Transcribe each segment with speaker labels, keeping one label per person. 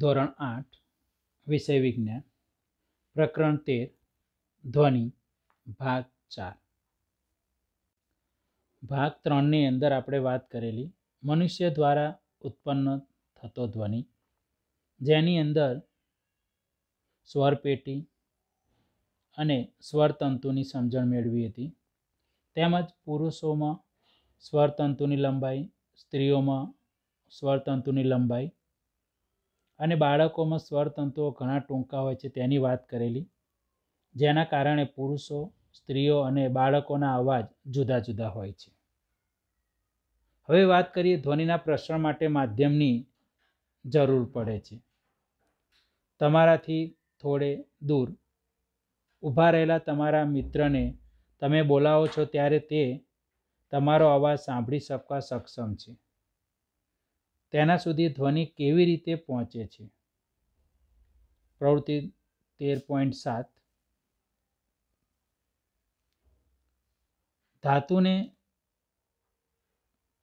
Speaker 1: ધોરણ આઠ વિષય વિજ્ઞાન પ્રકરણ તેર ધ્વનિ ભાગ ચાર ભાગ ત્રણની અંદર આપણે વાત કરેલી મનુષ્ય દ્વારા ઉત્પન્ન થતો ધ્વનિ જેની અંદર સ્વરપેટી અને સ્વરતંતુની સમજણ મેળવી હતી તેમજ પુરુષોમાં સ્વરતંતુની લંબાઈ સ્ત્રીઓમાં સ્વરતંતુની લંબાઈ અને બાળકોમાં સ્વરતંતુઓ ઘણા ટૂંકા હોય છે તેની વાત કરેલી જેના કારણે પુરુષો સ્ત્રીઓ અને બાળકોના અવાજ જુદા જુદા હોય છે હવે વાત કરીએ ધ્વનિના પ્રસરણ માટે માધ્યમની જરૂર પડે છે તમારાથી થોડે દૂર ઊભા રહેલા તમારા મિત્રને તમે બોલાવો છો ત્યારે તે તમારો અવાજ સાંભળી શકવા સક્ષમ છે તેના સુધી ધ્વનિ કેવી રીતે પહોંચે છે પ્રવૃત્તિ તેર પોઈન્ટ સાત ધાતુને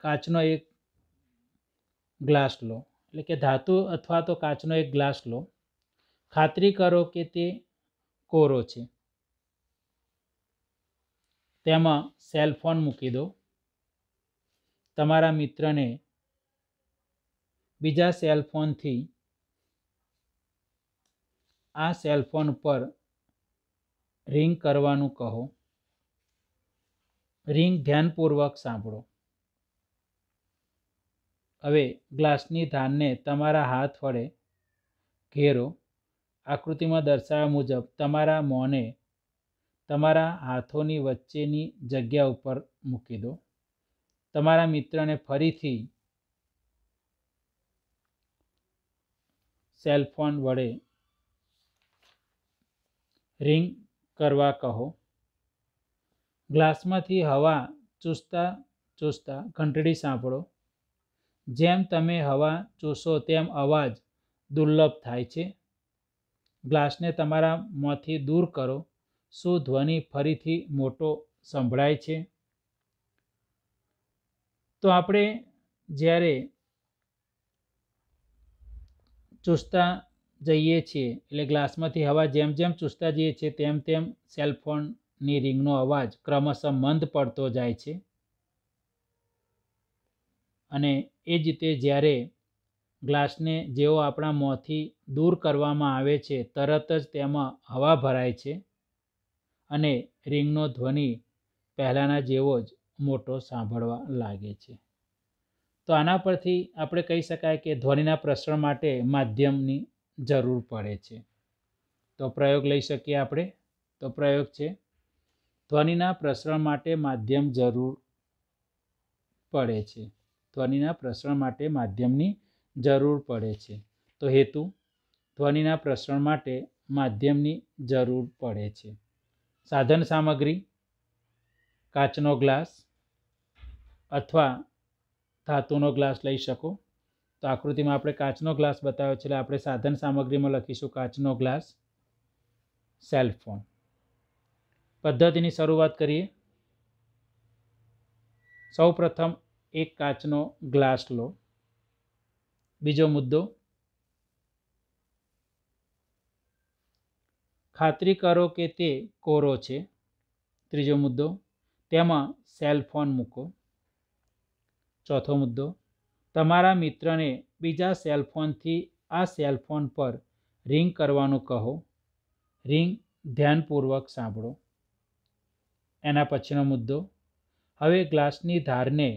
Speaker 1: કાચનો એક ગ્લાસ લો એટલે કે ધાતુ અથવા તો કાચનો એક ગ્લાસ લો ખાતરી કરો કે તે કોરો છે તેમાં સેલ ફોન મૂકી દો તમારા મિત્રને બીજા સેલફોનથી આ સેલફોન પર રિંગ કરવાનું કહો રિંગ ધ્યાનપૂર્વક સાંભળો હવે ગ્લાસની ધારને તમારા હાથ વડે ઘેરો આકૃતિમાં દર્શાવ્યા મુજબ તમારા મોંને તમારા હાથોની વચ્ચેની જગ્યા ઉપર મૂકી દો તમારા મિત્રને ફરીથી સેલ ફોન વડે રિંગ કરવા કહો ગ્લાસમાંથી હવા ચૂસતા ચૂસતા ઘંટડી સાંભળો જેમ તમે હવા ચૂસો તેમ અવાજ દુર્લભ થાય છે ગ્લાસને તમારા મોંથી દૂર કરો શું ધ્વનિ ફરીથી મોટો સંભળાય છે તો આપણે જ્યારે ચૂસતા જઈએ છીએ એટલે ગ્લાસમાંથી હવા જેમ જેમ ચૂસતા જઈએ છીએ તેમ તેમ સેલફોનની રિંગનો અવાજ ક્રમશઃ મંદ પડતો જાય છે અને એ જ રીતે જ્યારે ગ્લાસને જેઓ આપણા મોંથી દૂર કરવામાં આવે છે તરત જ તેમાં હવા ભરાય છે અને રિંગનો ધ્વનિ પહેલાંના જેવો જ મોટો સાંભળવા લાગે છે તો આના પરથી આપણે કહી શકાય કે ધ્વનિના પ્રસરણ માટે માધ્યમની જરૂર પડે છે તો પ્રયોગ લઈ શકીએ આપણે તો પ્રયોગ છે ધ્વનિના પ્રસરણ માટે માધ્યમ જરૂર પડે છે ધ્વનિના પ્રસરણ માટે માધ્યમની જરૂર પડે છે તો હેતુ ધ્વનિના પ્રસરણ માટે માધ્યમની જરૂર પડે છે સાધન સામગ્રી કાચનો ગ્લાસ અથવા ધાતુનો ગ્લાસ લઈ શકો તો આકૃતિમાં આપણે કાચનો ગ્લાસ બતાવ્યો છે એટલે આપણે સાધન સામગ્રીમાં લખીશું કાચનો ગ્લાસ સેલફોન પદ્ધતિની શરૂઆત કરીએ સૌપ્રથમ એક કાચનો ગ્લાસ લો બીજો મુદ્દો ખાતરી કરો કે તે કોરો છે ત્રીજો મુદ્દો તેમાં સેલફોન મૂકો ચોથો મુદ્દો તમારા મિત્રને બીજા સેલફોનથી આ સેલફોન પર રિંગ કરવાનું કહો રિંગ ધ્યાનપૂર્વક સાંભળો એના પછીનો મુદ્દો હવે ગ્લાસની ધારને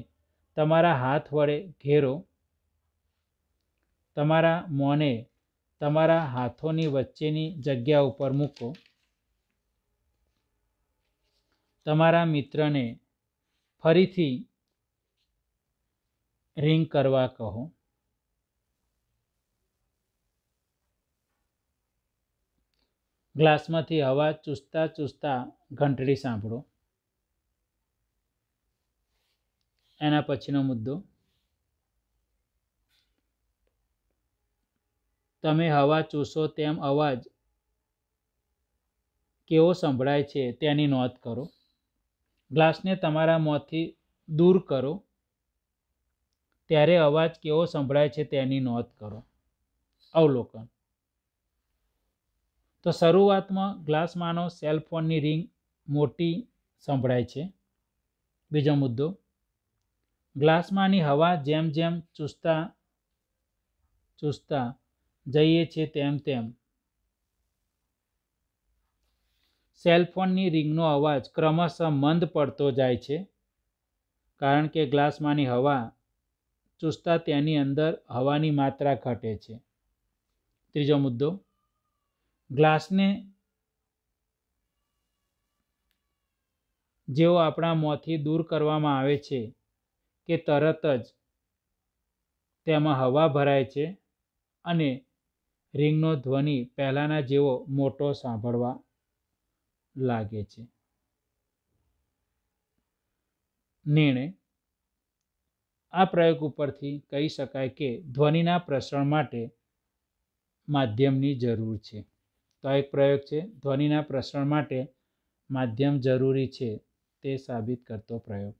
Speaker 1: તમારા હાથ વડે ઘેરો તમારા મોંને તમારા હાથોની વચ્ચેની જગ્યા ઉપર મૂકો તમારા મિત્રને ફરીથી રિંગ કરવા કહો ગ્લાસમાંથી હવા ચૂસતા ચૂસતા ઘંટડી સાંભળો એના પછીનો મુદ્દો તમે હવા ચૂસો તેમ અવાજ કેવો સંભળાય છે તેની નોંધ કરો ગ્લાસને તમારા મોંથી દૂર કરો ત્યારે અવાજ કેવો સંભળાય છે તેની નોંધ કરો અવલોકન તો શરૂઆતમાં ગ્લાસમાંનો સેલફોનની રિંગ મોટી સંભળાય છે બીજો મુદ્દો ગ્લાસમાંની હવા જેમ જેમ ચૂસતા ચૂસતા જઈએ છીએ તેમ તેમ સેલફોનની રિંગનો અવાજ ક્રમશઃ મંદ પડતો જાય છે કારણ કે ગ્લાસમાંની હવા ચૂસતા તેની અંદર હવાની માત્રા ઘટે છે ત્રીજો મુદ્દો ગ્લાસને જેઓ આપણા મોંથી દૂર કરવામાં આવે છે કે તરત જ તેમાં હવા ભરાય છે અને રિંગનો ધ્વનિ પહેલાંના જેવો મોટો સાંભળવા લાગે છે નિર્ણય આ પ્રયોગ ઉપરથી કહી શકાય કે ધ્વનિના પ્રસરણ માટે માધ્યમની જરૂર છે તો આ એક પ્રયોગ છે ધ્વનિના પ્રસરણ માટે માધ્યમ જરૂરી છે તે સાબિત કરતો પ્રયોગ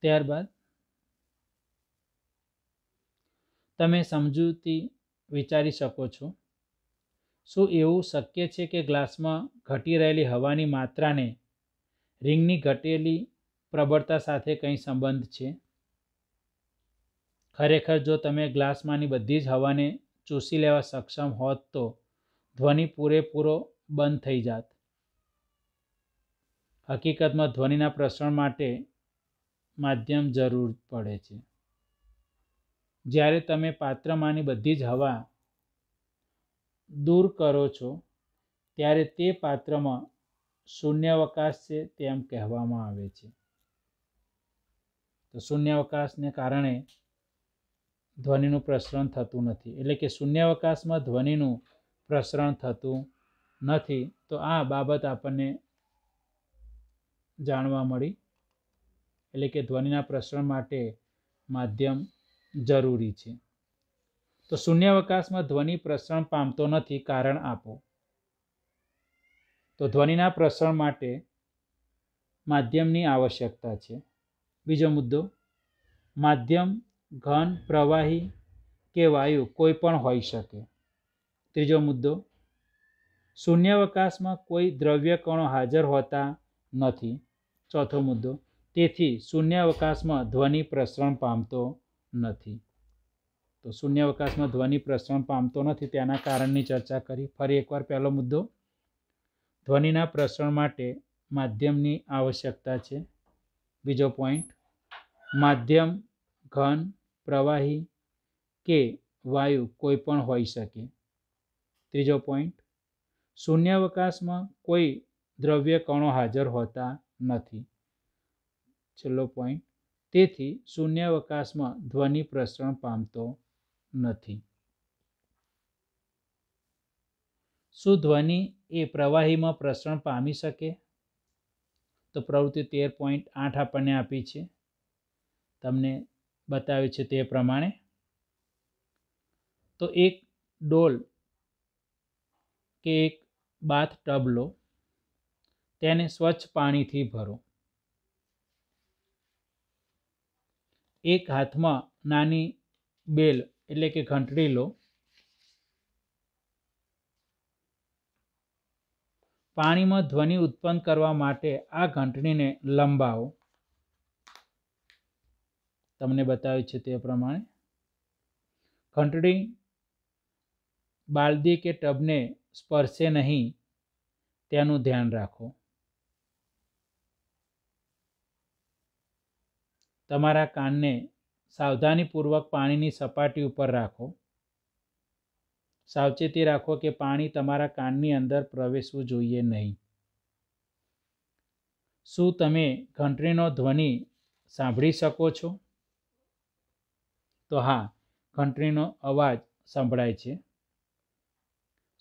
Speaker 1: ત્યારબાદ તમે સમજૂતી વિચારી શકો છો શું એવું શક્ય છે કે ગ્લાસમાં ઘટી રહેલી હવાની માત્રાને રિંગની ઘટેલી પ્રબળતા સાથે કંઈ સંબંધ છે ખરેખર જો તમે ગ્લાસમાંની બધી જ હવાને ચૂસી લેવા સક્ષમ હોત તો ધ્વનિ પૂરેપૂરો બંધ થઈ જાત હકીકતમાં ધ્વનિના પ્રસરણ માટે માધ્યમ જરૂર પડે છે જ્યારે તમે પાત્રમાંની બધી જ હવા દૂર કરો છો ત્યારે તે પાત્રમાં શૂન્યાવકાશ છે તેમ કહેવામાં આવે છે તો શૂન્યાવકાશને કારણે ધ્વનિનું પ્રસરણ થતું નથી એટલે કે શૂન્યાવકાશમાં ધ્વનિનું પ્રસરણ થતું નથી તો આ બાબત આપણને જાણવા મળી એટલે કે ધ્વનિના પ્રસરણ માટે માધ્યમ જરૂરી છે તો શૂન્યાવકાશમાં ધ્વનિ પ્રસરણ પામતો નથી કારણ આપો તો ધ્વનિના પ્રસરણ માટે માધ્યમની આવશ્યકતા છે બીજો મુદ્દો માધ્યમ ઘન પ્રવાહી કે વાયુ કોઈ પણ હોઈ શકે ત્રીજો મુદ્દો શૂન્યાવકાશમાં કોઈ દ્રવ્ય કણો હાજર હોતા નથી ચોથો મુદ્દો તેથી શૂન્યાવકાશમાં ધ્વનિ પ્રસરણ પામતો નથી તો શૂન્યાવકાશમાં ધ્વનિ પ્રસરણ પામતો નથી તેના કારણની ચર્ચા કરી ફરી એકવાર પહેલો મુદ્દો ધ્વનિના પ્રસરણ માટે માધ્યમની આવશ્યકતા છે બીજો પોઈન્ટ માધ્યમ ઘન પ્રવાહી કે વાયુ કોઈ પણ હોઈ શકે ત્રીજો પોઈન્ટ શૂન્યાવકાશમાં કોઈ દ્રવ્ય કણો હાજર હોતા નથી છેલ્લો પોઈન્ટ તેથી શૂન્યાવકાશમાં ધ્વનિ પ્રસરણ પામતો નથી શું ધ્વનિ એ પ્રવાહીમાં પ્રસરણ પામી શકે તો પ્રવૃત્તિ તેર પોઈન્ટ આઠ આપણને આપી છે તમને બતાવ્યું છે તે પ્રમાણે તો એક ડોલ કે એક બાથ ટબ લો તેને સ્વચ્છ પાણીથી ભરો એક હાથમાં નાની બેલ એટલે કે ઘંટડી લો પાણીમાં ધ્વનિ ઉત્પન્ન કરવા માટે આ ઘંટડીને લંબાવો તમને બતાવ્યું છે તે પ્રમાણે ઘંટડી બાલદી કે ટબને સ્પર્શે નહીં તેનું ધ્યાન રાખો તમારા કાનને સાવધાનીપૂર્વક પાણીની સપાટી ઉપર રાખો સાવચેતી રાખો કે પાણી તમારા કાનની અંદર પ્રવેશવું જોઈએ નહીં શું તમે ઘંટડીનો ધ્વનિ સાંભળી શકો છો તો હા ઘંટડીનો અવાજ સંભળાય છે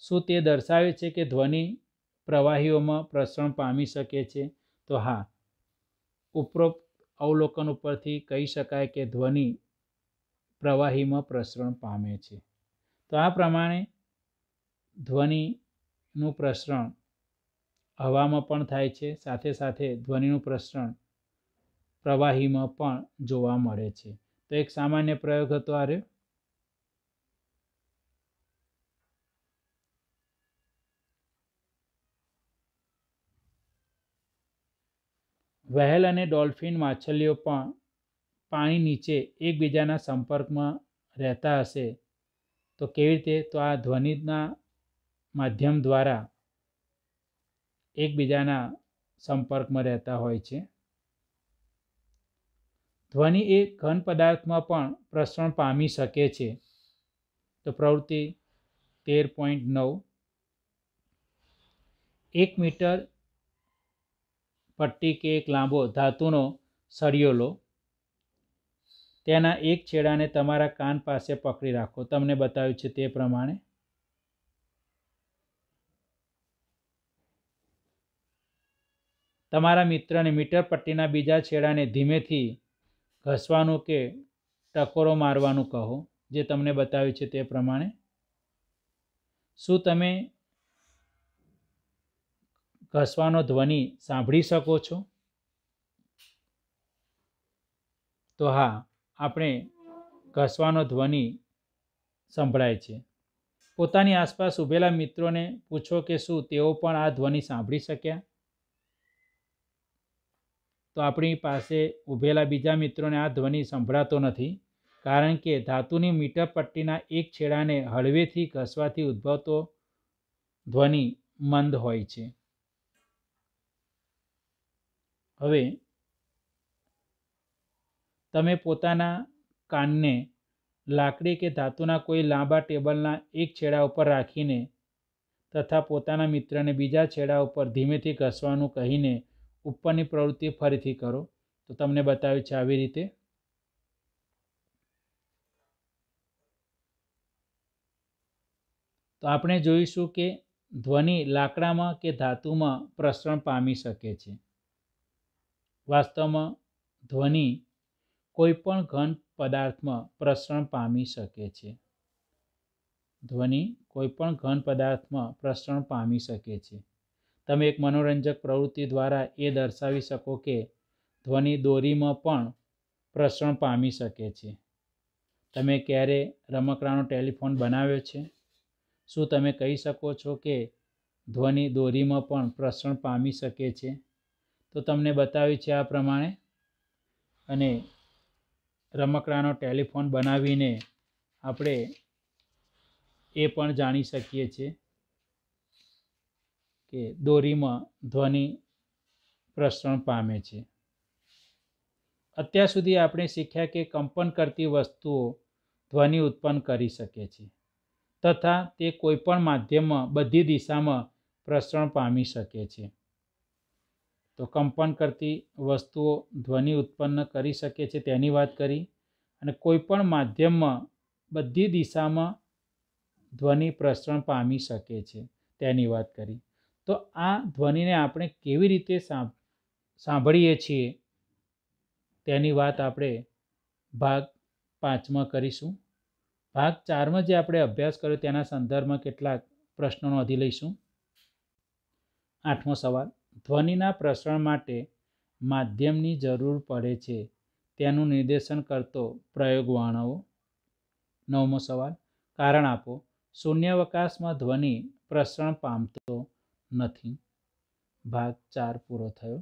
Speaker 1: શું તે દર્શાવે છે કે ધ્વનિ પ્રવાહીઓમાં પ્રસરણ પામી શકે છે તો હા ઉપરોક્ત અવલોકન ઉપરથી કહી શકાય કે ધ્વનિ પ્રવાહીમાં પ્રસરણ પામે છે તો આ પ્રમાણે ધ્વનિનું પ્રસરણ હવામાં પણ થાય છે સાથે સાથે ધ્વનિનું પ્રસરણ પ્રવાહીમાં પણ જોવા મળે છે તો એક સામાન્ય પ્રયોગ હતો આ રહ્યો વહેલ અને ડોલ્ફિન માછલીઓ પણ પાણી નીચે એકબીજાના સંપર્કમાં રહેતા હશે તો કેવી રીતે તો આ ધ્વનિના માધ્યમ દ્વારા એકબીજાના સંપર્કમાં રહેતા હોય છે ધ્વનિ એ ઘન પદાર્થમાં પણ પ્રસરણ પામી શકે છે તો પ્રવૃત્તિ તેર પોઈન્ટ નવ એક મીટર પટ્ટી કે એક લાંબો ધાતુનો સળિયો લો તેના એક છેડાને તમારા કાન પાસે પકડી રાખો તમને બતાવ્યું છે તે પ્રમાણે તમારા મિત્રને મીટર પટ્ટીના બીજા છેડાને ધીમેથી ઘસવાનું કે ટકોરો મારવાનું કહો જે તમને બતાવ્યું છે તે પ્રમાણે શું તમે ઘસવાનો ધ્વનિ સાંભળી શકો છો તો હા આપણે ઘસવાનો ધ્વનિ સંભળાય છે પોતાની આસપાસ ઊભેલા મિત્રોને પૂછો કે શું તેઓ પણ આ ધ્વનિ સાંભળી શક્યા તો આપણી પાસે ઊભેલા બીજા મિત્રોને આ ધ્વનિ સંભળાતો નથી કારણ કે ધાતુની મીટર પટ્ટીના એક છેડાને હળવેથી ઘસવાથી ઉદ્ભવતો ધ્વનિ મંદ હોય છે હવે તમે પોતાના કાનને લાકડી કે ધાતુના કોઈ લાંબા ટેબલના એક છેડા ઉપર રાખીને તથા પોતાના મિત્રને બીજા છેડા ઉપર ધીમેથી ઘસવાનું કહીને ઉપરની પ્રવૃત્તિ ફરીથી કરો તો તમને બતાવ્યું છે આવી રીતે તો આપણે જોઈશું કે ધ્વનિ લાકડામાં કે ધાતુમાં પ્રસરણ પામી શકે છે વાસ્તવમાં ધ્વનિ કોઈપણ ઘન પદાર્થમાં પ્રસરણ પામી શકે છે ધ્વનિ કોઈપણ ઘન પદાર્થમાં પ્રસરણ પામી શકે છે તમે એક મનોરંજક પ્રવૃત્તિ દ્વારા એ દર્શાવી શકો કે ધ્વનિ દોરીમાં પણ પ્રસરણ પામી શકે છે તમે ક્યારે રમકડાનો ટેલિફોન બનાવ્યો છે શું તમે કહી શકો છો કે ધ્વનિ દોરીમાં પણ પ્રસરણ પામી શકે છે તો તમને બતાવ્યું છે આ પ્રમાણે અને રમકડાનો ટેલિફોન બનાવીને આપણે એ પણ જાણી શકીએ છીએ કે દોરીમાં ધ્વનિ પ્રસરણ પામે છે અત્યાર સુધી આપણે શીખ્યા કે કંપન કરતી વસ્તુઓ ધ્વનિ ઉત્પન્ન કરી શકે છે તથા તે કોઈપણ માધ્યમમાં બધી દિશામાં પ્રસરણ પામી શકે છે તો કંપન કરતી વસ્તુઓ ધ્વનિ ઉત્પન્ન કરી શકે છે તેની વાત કરી અને કોઈપણ માધ્યમમાં બધી દિશામાં ધ્વનિ પ્રસરણ પામી શકે છે તેની વાત કરી તો આ ધ્વનિને આપણે કેવી રીતે સાંભળીએ છીએ તેની વાત આપણે ભાગ પાંચમાં કરીશું ભાગ ચારમાં જે આપણે અભ્યાસ કર્યો તેના સંદર્ભમાં કેટલાક પ્રશ્નો નોંધી લઈશું આઠમો સવાલ ધ્વનિના પ્રસરણ માટે માધ્યમની જરૂર પડે છે તેનું નિર્દેશન કરતો પ્રયોગ વર્ણવો નવમો સવાલ કારણ આપો શૂન્યવકાશમાં ધ્વનિ પ્રસરણ પામતો નથી ભાગ ચાર પૂરો થયો